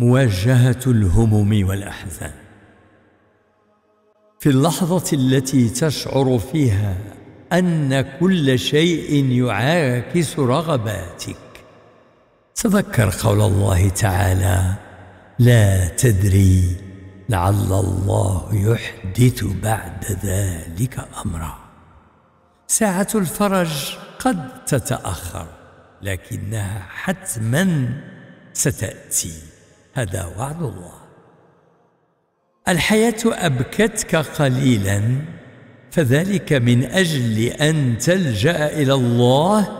مواجهه الهموم والاحزان في اللحظه التي تشعر فيها ان كل شيء يعاكس رغباتك تذكر قول الله تعالى لا تدري لعل الله يحدث بعد ذلك امرا ساعه الفرج قد تتاخر لكنها حتما ستاتي هذا وعد الله الحياه ابكتك قليلا فذلك من اجل ان تلجا الى الله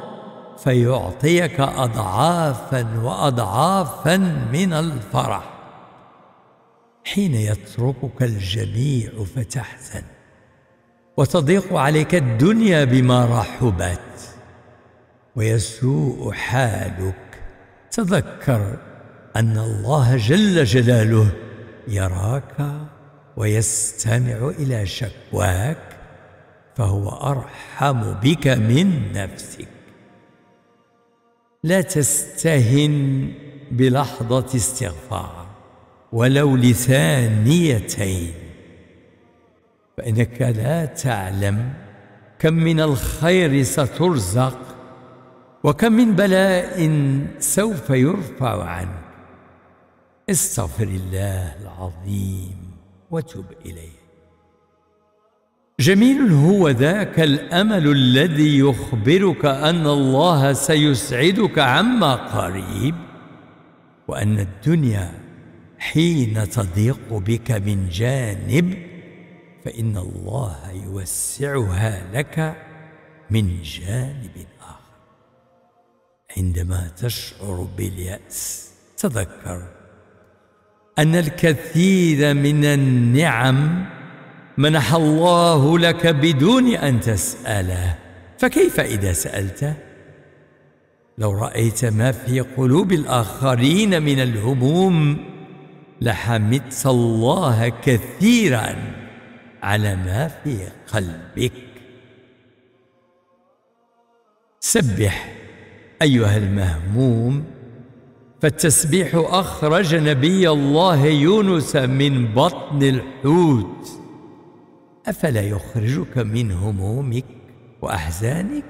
فيعطيك اضعافا واضعافا من الفرح حين يتركك الجميع فتحزن وتضيق عليك الدنيا بما رحبت ويسوء حالك تذكر ان الله جل جلاله يراك ويستمع الى شكواك فهو ارحم بك من نفسك لا تستهن بلحظه استغفار ولو لثانيتين فانك لا تعلم كم من الخير سترزق وكم من بلاء سوف يرفع عنك استغفر الله العظيم وتب إليه جميل هو ذاك الأمل الذي يخبرك أن الله سيسعدك عما قريب وأن الدنيا حين تضيق بك من جانب فإن الله يوسعها لك من جانب آخر عندما تشعر باليأس تذكر ان الكثير من النعم منح الله لك بدون ان تساله فكيف اذا سالته لو رايت ما في قلوب الاخرين من الهموم لحمدت الله كثيرا على ما في قلبك سبح ايها المهموم فالتسبيح اخرج نبي الله يونس من بطن الحوت افلا يخرجك من همومك واحزانك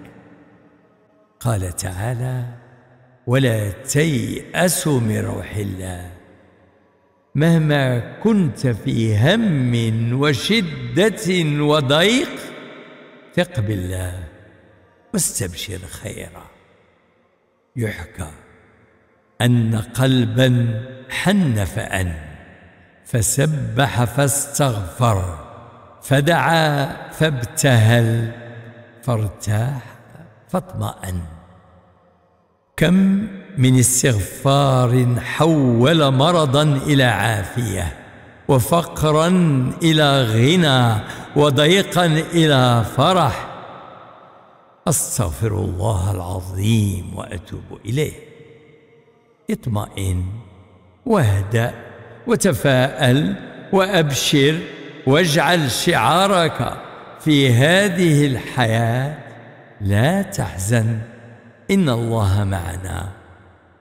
قال تعالى ولا تياس من روح الله مهما كنت في هم وشده وضيق ثق بالله واستبشر خيرا يحكى أن قلبا حن فأن فسبح فاستغفر فدعا فابتهل فارتاح فاطمأن كم من استغفار حول مرضا إلى عافية وفقرا إلى غنى وضيقا إلى فرح أستغفر الله العظيم وأتوب إليه اطمئن واهدأ وتفاءل وأبشر واجعل شعارك في هذه الحياة لا تحزن إن الله معنا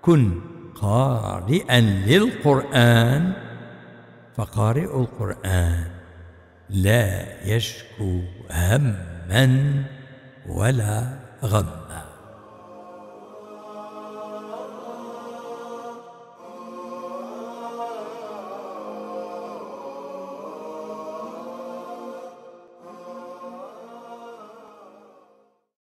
كن قارئا للقرآن فقارئ القرآن لا يشكو هما ولا غما